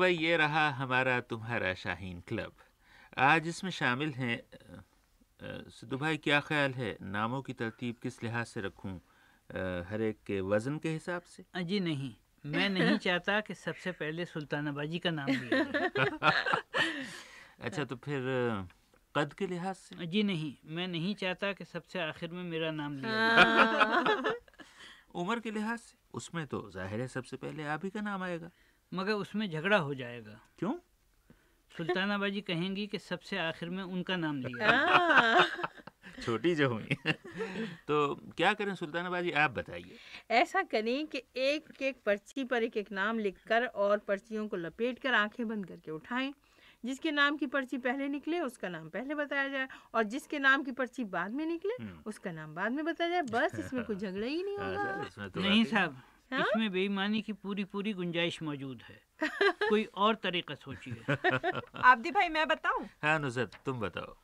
भाई ये रहा हमारा तुम्हारा शाहीन क्लब आज इसमें शामिल हैं सिद्धू भाई क्या ख्याल है नामों की तरतीब किस लिहाज से रखूं हर एक के वज़न के हिसाब से जी नहीं मैं नहीं चाहता कि सबसे पहले सुल्तानाबाजी का नाम लिया अच्छा तो फिर कद के लिहाज से जी नहीं मैं नहीं चाहता कि सबसे आखिर में मेरा नाम लिया उम्र के लिहाज से उसमें तो जाहिर है सबसे पहले आप ही का नाम आएगा मगर उसमें झगड़ा हो जाएगा क्यों सुल्ताना बाजी कहेंगी कि सबसे आखिर में उनका नाम लिया हाँ। छोटी जो हुई तो क्या करें सुल्ताना बाजी आप बताइए ऐसा करें कि एक एक पर्ची पर एक एक नाम लिखकर और पर्चियों को लपेट कर आंखें बंद करके उठाएं जिसके नाम की पर्ची पहले निकले उसका नाम पहले बताया जाए और जिसके नाम की पर्ची बाद में निकले हम्म। उसका नाम बाद में बताया जाए बस इसमें कोई झगड़ा ही नहीं हाँ, होगा तो नहीं साहब हाँ? इसमें बेईमानी की पूरी पूरी गुंजाइश मौजूद है कोई और तरीका सोचिए दी भाई मैं बताऊं हाँ नुजरत तुम बताओ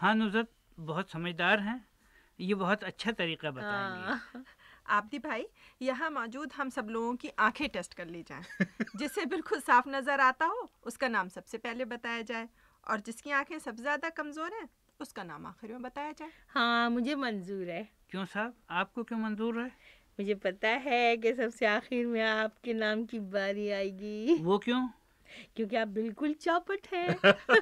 हाँ नुजरत बहुत समझदार हैं ये बहुत अच्छा तरीका हाँ। बताएंगे दी भाई यहाँ मौजूद हम सब लोगों की आंखें टेस्ट कर ली जाए जिसे बिल्कुल साफ नज़र आता हो उसका नाम सबसे पहले बताया जाए और जिसकी आंखें सबसे ज़्यादा कमज़ोर हैं उसका नाम आखिर में बताया जाए हाँ मुझे मंजूर है क्यों साहब आपको क्यों मंजूर है मुझे पता है कि सबसे आखिर में आपके नाम की बारी आएगी वो क्यों क्योंकि आप बिल्कुल चौपट हैं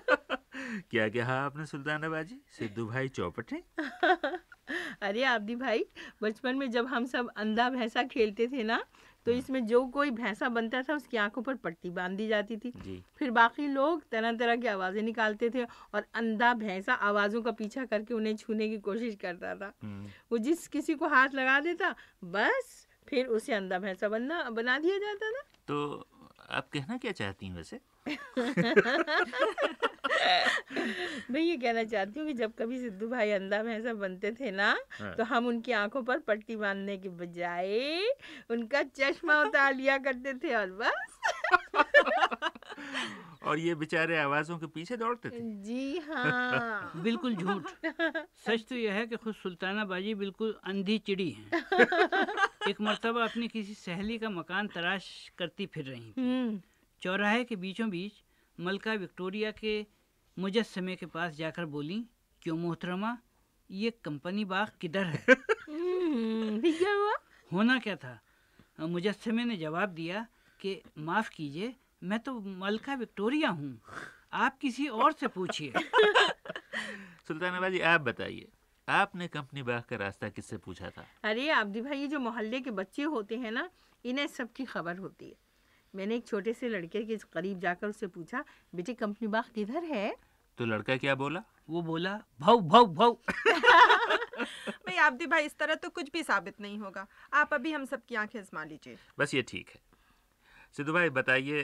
क्या क्या हाँ आपने सुल्ताना बाजी सिद्धू भाई चौपट हैं अरे आबदी भाई बचपन में जब हम सब अंधा भैंसा खेलते थे ना तो हाँ। इसमें जो कोई भैंसा बनता था उसकी आंखों पर पट्टी बांध दी जाती थी फिर बाकी लोग तरह तरह की आवाज़ें निकालते थे और अंधा भैंसा आवाज़ों का पीछा करके उन्हें छूने की कोशिश करता था हम्म। वो जिस किसी को हाथ लगा देता बस फिर उसे अंधा भैंसा बनना बना दिया जाता था तो आप कहना क्या चाहती हैं वैसे मैं ये कहना चाहती हूँ कि जब कभी सिद्धू भाई अंधा में ऐसा बनते थे ना हाँ। तो हम उनकी आंखों पर पट्टी बांधने के बजाय उनका चश्मा उतार लिया करते थे और बस और ये बेचारे आवाजों के पीछे दौड़ते थे जी हाँ बिल्कुल झूठ सच तो यह है कि खुद सुल्ताना बाजी बिल्कुल अंधी चिड़ी है एक मरतबा अपनी किसी सहेली का मकान तराश करती फिर रही थी हम्म। चौराहे के बीचों बीच मलका विक्टोरिया के मुजस्मे के पास जाकर बोली क्यों मोहतरमा ये कंपनी बाग किधर है हम्म, हुआ होना क्या था मुजस्मे ने जवाब दिया कि माफ़ कीजिए मैं तो मलका विक्टोरिया हूँ आप किसी और से पूछिए सुल्तान बाजी आप बताइए आपने कंपनी बाग का रास्ता किससे पूछा था अरे आबदी भाई ये जो मोहल्ले के बच्चे होते हैं ना इन्हें सबकी खबर होती है मैंने एक छोटे से लड़के के करीब जाकर उससे पूछा बेटे कंपनी बाग किधर है तो लड़का क्या बोला वो बोला भाव भाव भव भाई आबदी भाई इस तरह तो कुछ भी साबित नहीं होगा आप अभी हम सबकी आंखें आजमा लीजिए बस ये ठीक है सिद्धू भाई बताइए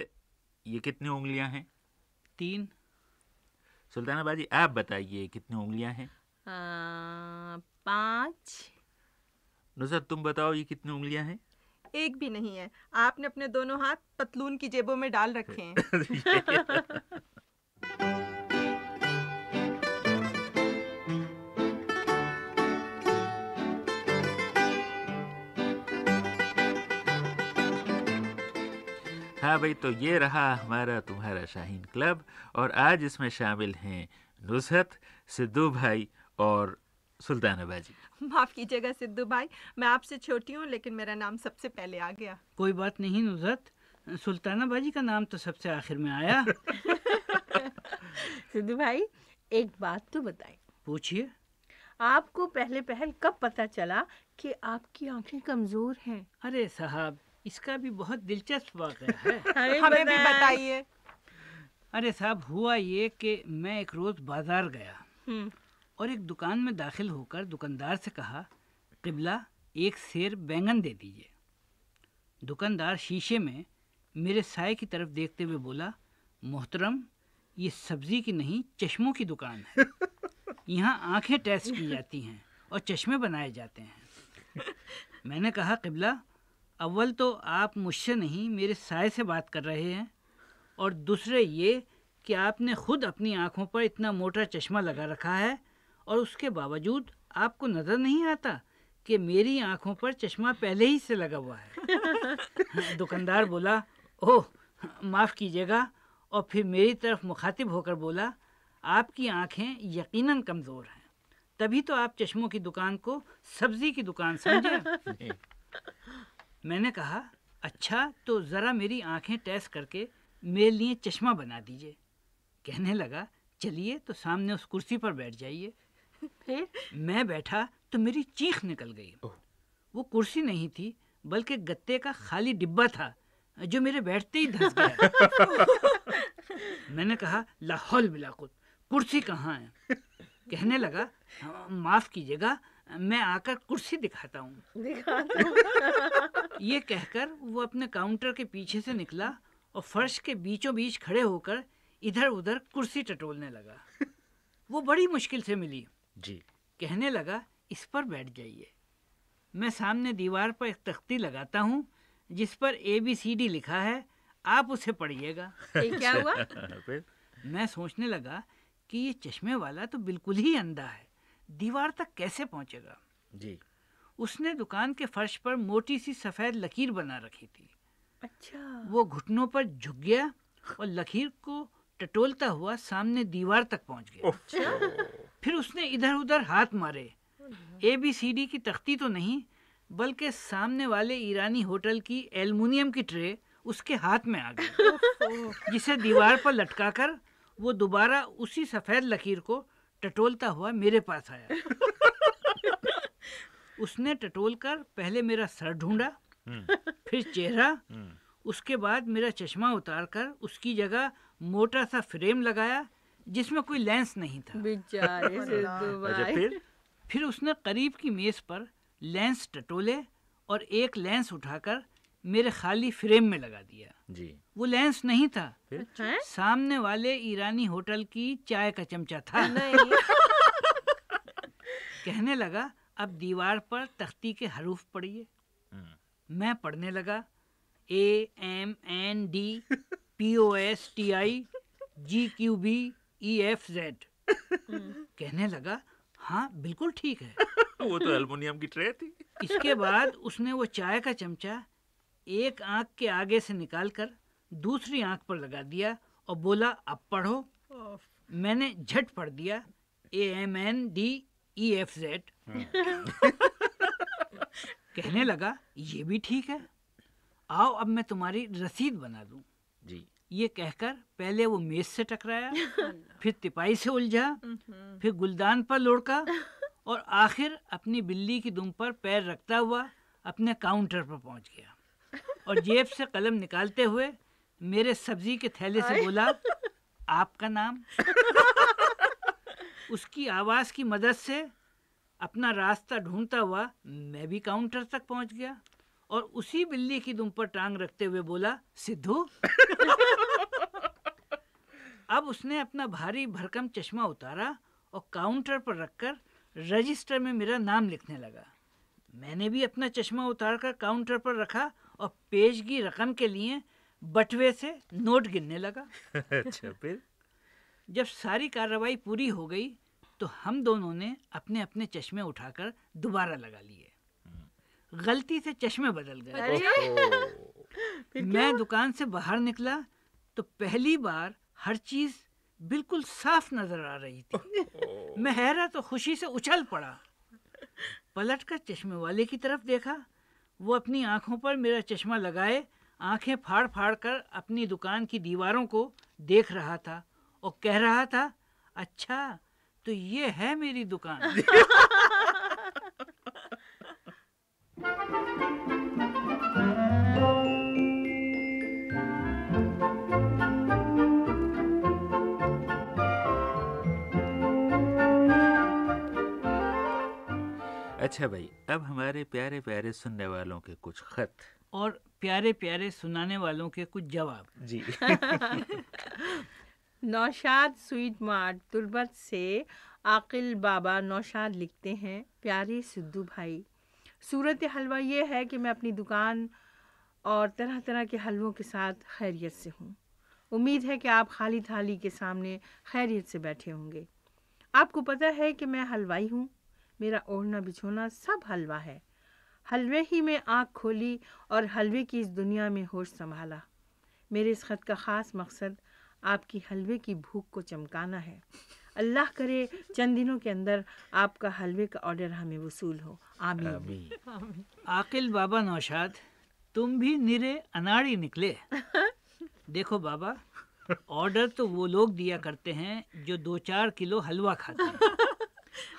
ये कितनी उंगलियां हैं तीन सुल्ताना बाजी आप बताइए कितनी उंगलियां हैं पाँच नुसरत तुम बताओ ये कितनी उंगलियां हैं एक भी नहीं है आपने अपने दोनों हाथ पतलून की जेबों में डाल रखे हैं हाँ भाई तो ये रहा हमारा तुम्हारा शाहीन क्लब और आज इसमें शामिल हैं नुसरत सिद्धू भाई और सुल्ताना बाजी माफ़ कीजिएगा सिद्धू भाई मैं आपसे छोटी हूँ लेकिन मेरा नाम सबसे पहले आ गया कोई बात नहीं नुसरत सुल्ताना बाजी का नाम तो सबसे आखिर में आया सिद्धू भाई एक बात तो बताए पूछिए आपको पहले पहल कब पता चला कि आपकी आंखें कमज़ोर हैं अरे साहब इसका भी बहुत दिलचस्प वाक़ है हमें भी बताइए अरे साहब हुआ ये कि मैं एक रोज़ बाज़ार गया हम्म। और एक दुकान में दाखिल होकर दुकानदार से कहा किबला एक शेर बैंगन दे दीजिए दुकानदार शीशे में मेरे साय की तरफ देखते हुए बोला मोहतरम ये सब्जी की नहीं चश्मों की दुकान है यहाँ आंखें टेस्ट की जाती हैं और चश्मे बनाए जाते हैं मैंने कहा किबला अव्वल तो आप मुझसे नहीं मेरे साय से बात कर रहे हैं और दूसरे ये कि आपने खुद अपनी आँखों पर इतना मोटा चश्मा लगा रखा है और उसके बावजूद आपको नज़र नहीं आता कि मेरी आँखों पर चश्मा पहले ही से लगा हुआ है दुकानदार बोला ओह माफ़ कीजिएगा और फिर मेरी तरफ मुखातिब होकर बोला आपकी आँखें यकीनन कमज़ोर हैं तभी तो आप चश्मों की दुकान को सब्जी की दुकान समझें मैंने कहा अच्छा तो ज़रा मेरी आंखें टेस्ट करके मेरे लिए चश्मा बना दीजिए कहने लगा चलिए तो सामने उस कुर्सी पर बैठ जाइए फिर मैं बैठा तो मेरी चीख निकल गई वो कुर्सी नहीं थी बल्कि गत्ते का खाली डिब्बा था जो मेरे बैठते ही धस गया मैंने कहा लाहौल मिलाकुत कुर्सी कहाँ है कहने लगा हाँ, माफ़ कीजिएगा मैं आकर कुर्सी दिखाता हूँ ये कहकर वो अपने काउंटर के पीछे से निकला और फर्श के बीचों बीच खड़े होकर इधर उधर कुर्सी टटोलने लगा वो बड़ी मुश्किल से मिली जी कहने लगा इस पर बैठ जाइए मैं सामने दीवार पर एक तख्ती लगाता हूँ जिस पर ए बी सी डी लिखा है आप उसे पढ़िएगा क्या हुआ मैं सोचने लगा कि ये चश्मे वाला तो बिल्कुल ही अंधा है दीवार तक कैसे पहुंचेगा जी उसने दुकान के फर्श पर मोटी सी सफेद लकीर बना रखी थी अच्छा वो घुटनों पर झुक गया और लकीर को टटोलता हुआ सामने दीवार तक पहुंच गया अच्छा। फिर उसने इधर उधर हाथ मारे ए बी सी डी की तख्ती तो नहीं बल्कि सामने वाले ईरानी होटल की एल्युमिनियम की ट्रे उसके हाथ में आ गई जिसे दीवार पर लटकाकर वो दोबारा उसी सफेद लकीर को टटोलता हुआ मेरे पास आया उसने टटोल कर पहले मेरा सर ढूंढा हम्म। फिर चेहरा हम्म। उसके बाद मेरा चश्मा उतार कर उसकी जगह मोटा सा फ्रेम लगाया जिसमें कोई लेंस नहीं था बेचारे अच्छा, फिर फिर उसने करीब की मेज पर लेंस टटोले और एक लेंस उठाकर मेरे खाली फ्रेम में लगा दिया जी वो लेंस नहीं था अच्छा? सामने वाले ईरानी होटल की चाय का चमचा था नहीं। कहने लगा अब दीवार पर तख्ती के हरूफ पढ़िए हम्म। मैं पढ़ने लगा A M N D P O S T I G Q B E F Z कहने लगा हाँ बिल्कुल ठीक है वो तो अल्मोनियम की ट्रे थी इसके बाद उसने वो चाय का चमचा एक आंख के आगे से निकालकर दूसरी आंख पर लगा दिया और बोला अब पढ़ो मैंने झट पढ़ दिया A M N D E F Z कहने लगा ये भी ठीक है आओ अब मैं तुम्हारी रसीद बना दूं जी ये कहकर पहले वो मेज से टकराया फिर तिपाही से उलझा हम्म। फिर गुलदान पर लोड़का और आखिर अपनी बिल्ली की दुम पर पैर रखता हुआ अपने काउंटर पर पहुंच गया और जेब से कलम निकालते हुए मेरे सब्जी के थैले से बोला आपका नाम उसकी आवाज़ की मदद से अपना रास्ता ढूंढता हुआ मैं भी काउंटर तक पहुंच गया और उसी बिल्ली की दुम पर टांग रखते हुए बोला सिद्धू अब उसने अपना भारी भरकम चश्मा उतारा और काउंटर पर रखकर रजिस्टर में मेरा नाम लिखने लगा मैंने भी अपना चश्मा उतार कर काउंटर पर रखा और पेश की रकम के लिए बटवे से नोट गिनने लगा अच्छा फिर जब सारी कार्रवाई पूरी हो गई तो हम दोनों ने अपने अपने चश्मे उठाकर दोबारा लगा लिए गलती से चश्मे बदल गए मैं दुकान से बाहर निकला तो पहली बार हर चीज बिल्कुल साफ नजर आ रही थी मैं हैरा तो खुशी से उछल पड़ा पलट कर चश्मे वाले की तरफ देखा वो अपनी आँखों पर मेरा चश्मा लगाए आँखें फाड़ फाड़ कर अपनी दुकान की दीवारों को देख रहा था और कह रहा था अच्छा तो ये है मेरी दुकान अच्छा भाई अब हमारे प्यारे प्यारे सुनने वालों के कुछ खत और प्यारे प्यारे सुनाने वालों के कुछ जवाब जी नौशाद स्वीट मार्ट तुरबत से आकिल बाबा नौशाद लिखते हैं प्यारे सिद्धू भाई सूरत हलवा ये है कि मैं अपनी दुकान और तरह तरह के हलवों के साथ खैरियत से हूँ उम्मीद है कि आप खाली थाली के सामने खैरियत से बैठे होंगे आपको पता है कि मैं हलवाई हूँ मेरा ओढ़ना बिछोना सब हलवा है हलवे ही में आँख खोली और हलवे की इस दुनिया में होश संभाला मेरे इस ख़त का ख़ास मकसद आपकी हलवे की भूख को चमकाना है अल्लाह करे चंद दिनों के अंदर आपका हलवे का ऑर्डर हमें वसूल हो आमीन आकिल बाबा नौशाद तुम भी निरे अनाड़ी निकले देखो बाबा ऑर्डर तो वो लोग दिया करते हैं जो दो चार किलो हलवा खाते हैं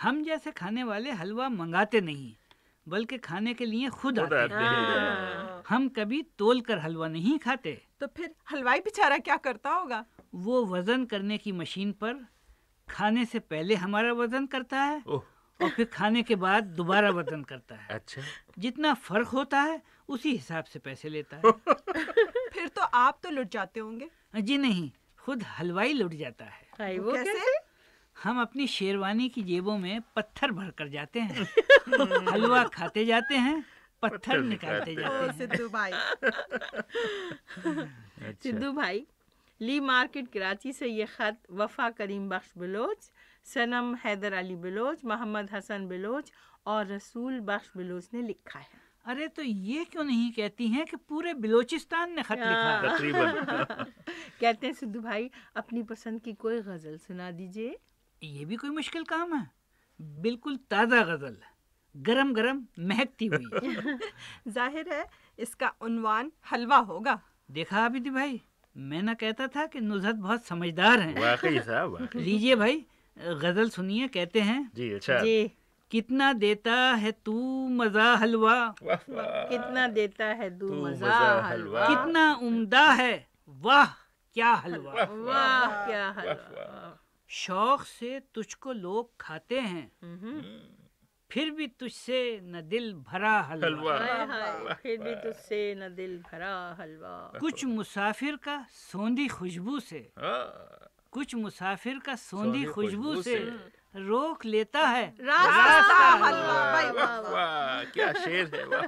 हम जैसे खाने वाले हलवा मंगाते नहीं बल्कि खाने के लिए खुद आते हैं हम कभी तोल कर हलवा नहीं खाते तो फिर हलवाई बेचारा क्या करता होगा वो वजन करने की मशीन पर खाने से पहले हमारा वजन करता है और फिर खाने के बाद दोबारा वजन करता है अच्छा जितना फर्क होता है उसी हिसाब से पैसे लेता है फिर तो आप तो लुट जाते होंगे जी नहीं खुद हलवाई लुट जाता है वो कैसे? कैसे? हम अपनी शेरवानी की जेबों में पत्थर भर कर जाते हैं हलवा खाते जाते हैं पत्थर निकालते जाते हैं सिद्धू भाई अच्छा। सिद्धू भाई ली मार्केट कराची से ये ख़त वफा करीम बख्श बलोच सनम हैदर अली बलोच मोहम्मद हसन बलोच और रसूल बख्श बलोच ने लिखा है अरे तो ये क्यों नहीं कहती हैं कि पूरे बलोचिस्तान ने खत लिखा हाँ। कहते हैं सिद्धू भाई अपनी पसंद की कोई गज़ल सुना दीजिए ये भी कोई मुश्किल काम है बिल्कुल ताज़ा गज़ल गरम गरम महकती हुई जाहिर है इसका उनवान हलवा होगा देखा दी तो भाई मैं ना कहता था कि नुजहत बहुत समझदार हैं वाकई साहब लीजिए भाई गज़ल सुनिए कहते हैं जी अच्छा जी कितना देता है तू मजा हलवा कितना देता है तू मजा हलवा कितना उम्दा है वाह क्या हलवा वाह क्या हलवा शौक से तुझको लोग खाते हैं हम्म। फिर भी तुझसे न दिल भरा हलवा फिर भी तुझसे न दिल भरा हलवा कुछ मुसाफिर का सोंधी खुशबू से हाँ। कुछ मुसाफिर का सोंधी खुशबू से रोक लेता है रास्ता, हलवा क्या शेर है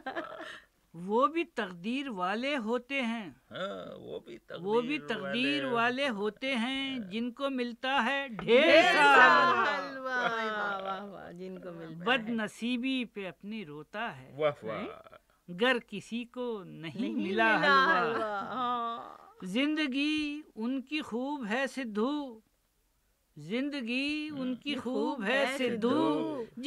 वो भी तकदीर वाले होते हैं वो भी तकदीर वो भी तकदीर वाले, वाले होते हैं जिनको मिलता है ढेर जिनको मिलता बदनसीबी पे अपनी रोता है घर गर किसी को नहीं, नहीं मिला, मिला हलवा जिंदगी उनकी खूब है सिद्धू जिंदगी उनकी खूब है सिद्धू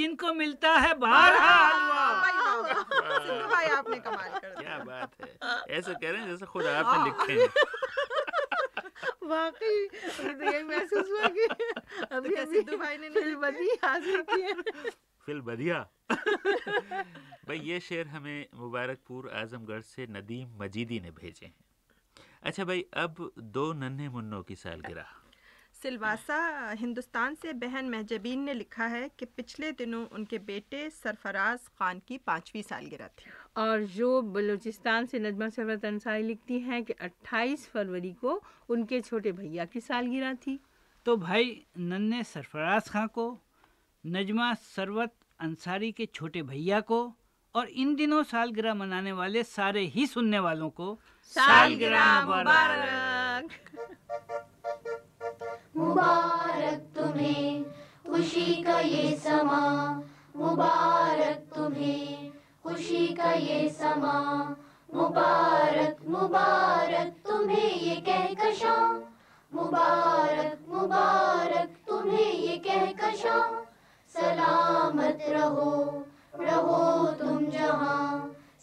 जिनको मिलता है बाहर आपने कमाल कर क्या बात है ऐसे कह रहे हैं जैसे खुद आपने लिखे वाकई तो ये महसूस हुआ कि तो अभी सिद्धू भाई ने हासिल की भाई ये शेर हमें मुबारकपुर आजमगढ़ से नदीम मजीदी ने भेजे हैं अच्छा भाई अब दो नन्हे मुन्नों की सालगिरह सिलवासा हिंदुस्तान से बहन महजबीन ने लिखा है कि पिछले दिनों उनके बेटे सरफराज खान की पाँचवीं सालगिरह थी और जो बलूचिस्तान से नजमा सरवत अंसारी लिखती हैं कि 28 फरवरी को उनके छोटे भैया की सालगिरह थी तो भाई नन्हे सरफराज खां को नजमा सरवत अंसारी के छोटे भैया को और इन दिनों सालगिरह मनाने वाले सारे ही सुनने वालों को सालगिरह मुबारक मुबारक तुम्हें खुशी का ये समा मुबारक तुम्हें खुशी का ये समा मुबारक मुबारक तुम्हें ये कहकशा मुबारक मुबारक तुम्हें ये कहकशा सलामत रहो रहो तुम जहाँ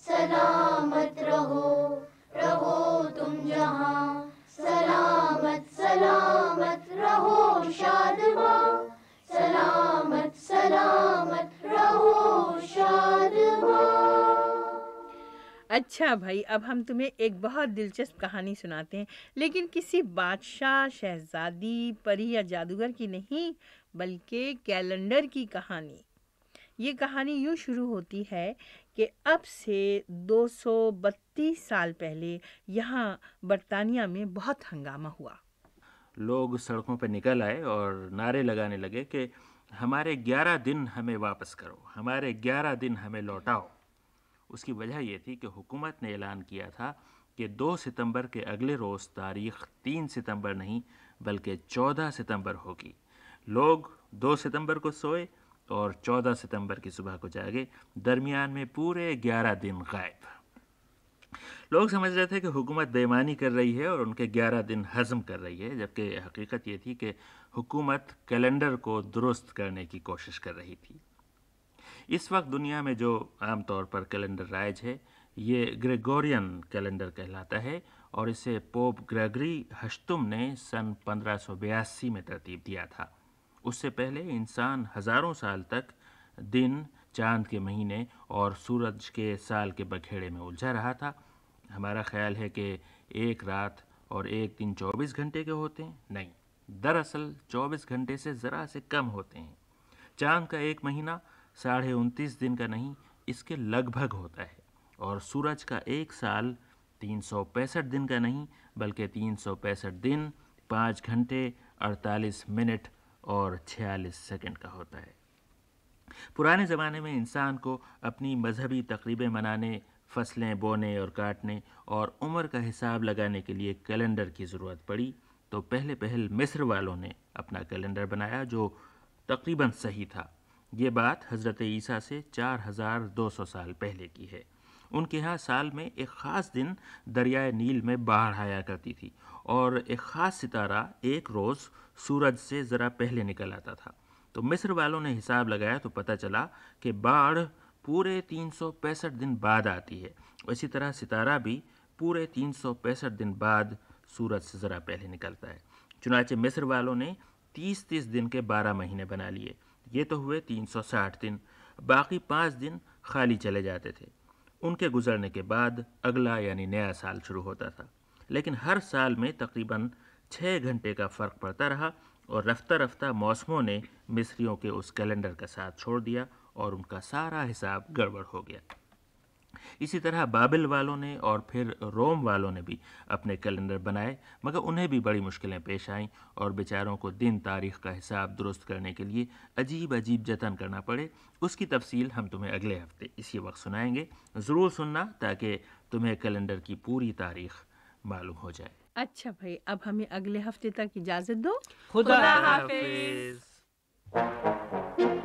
सलामत रहो रहो तुम जहाँ सलामत सलाम अच्छा भाई अब हम तुम्हें एक बहुत दिलचस्प कहानी सुनाते हैं लेकिन किसी बादशाह शहजादी परी या जादूगर की नहीं बल्कि कैलेंडर की कहानी ये कहानी यूँ शुरू होती है कि अब से 232 साल पहले यहाँ बरतानिया में बहुत हंगामा हुआ लोग सड़कों पर निकल आए और नारे लगाने लगे कि हमारे ग्यारह दिन हमें वापस करो हमारे ग्यारह दिन हमें लौटाओ उसकी वजह यह थी कि हुकूमत ने ऐलान किया था कि 2 सितंबर के अगले रोज़ तारीख 3 सितंबर नहीं बल्कि 14 सितंबर होगी लोग 2 सितंबर को सोए और 14 सितंबर की सुबह को जागे दरमियान में पूरे 11 दिन गायब लोग समझ रहे थे कि हुकूमत बेईमानी कर रही है और उनके ग्यारह दिन हजम कर रही है जबकि हकीकत ये थी कि हुकूमत कैलेंडर को दुरुस्त करने की कोशिश कर रही थी इस वक्त दुनिया में जो आम तौर पर कैलेंडर राइज है ये ग्रेगोरियन कैलेंडर कहलाता है और इसे पोप ग्रेगरी हश्तुम ने सन पंद्रह में तरतीब दिया था उससे पहले इंसान हज़ारों साल तक दिन चांद के महीने और सूरज के साल के बखेड़े में उलझा रहा था हमारा ख्याल है कि एक रात और एक दिन 24 घंटे के होते हैं नहीं दरअसल 24 घंटे से ज़रा से कम होते हैं चांद का एक महीना साढ़े उनतीस दिन का नहीं इसके लगभग होता है और सूरज का एक साल तीन सौ पैंसठ दिन का नहीं बल्कि तीन सौ पैंसठ दिन पाँच घंटे अड़तालीस मिनट और छियालीस सेकंड का होता है पुराने ज़माने में इंसान को अपनी मजहबी तकरीबें मनाने फसलें बोने और काटने और उम्र का हिसाब लगाने के लिए कैलेंडर की ज़रूरत पड़ी तो पहले पहल मिस्र वालों ने अपना कैलेंडर बनाया जो तकरीबन सही था ये बात हज़रत ईसा से 4200 साल पहले की है उनके यहाँ साल में एक ख़ास दिन दरियाए नील में बाढ़ आया करती थी और एक ख़ास सितारा एक रोज़ सूरज से ज़रा पहले निकल आता था तो मिस्र वालों ने हिसाब लगाया तो पता चला कि बाढ़ पूरे तीन सौ पैंसठ दिन बाद आती है इसी तरह सितारा भी पूरे तीन सौ पैंसठ दिन बाद सूरज से ज़रा पहले निकलता है चुनाचे मिस्र वालों ने तीस तीस दिन के बारह महीने बना लिए ये तो हुए तीन सौ साठ दिन बाकी पाँच दिन खाली चले जाते थे उनके गुजरने के बाद अगला यानी नया साल शुरू होता था लेकिन हर साल में तकरीबन छः घंटे का फ़र्क पड़ता रहा और रफ्ता रफ्ता मौसमों ने मिस्रियों के उस कैलेंडर का साथ छोड़ दिया और उनका सारा हिसाब गड़बड़ हो गया इसी तरह बाबिल वालों ने और फिर रोम वालों ने भी अपने कैलेंडर बनाए मगर उन्हें भी बड़ी मुश्किलें पेश आईं और बेचारों को दिन तारीख का हिसाब दुरुस्त करने के लिए अजीब अजीब जतन करना पड़े उसकी तफसील हम तुम्हें अगले हफ्ते इसी वक्त सुनाएंगे ज़रूर सुनना ताकि तुम्हें कैलेंडर की पूरी तारीख मालूम हो जाए अच्छा भाई अब हमें अगले हफ्ते तक इजाज़त दो खुदा, खुदा हाफिज़।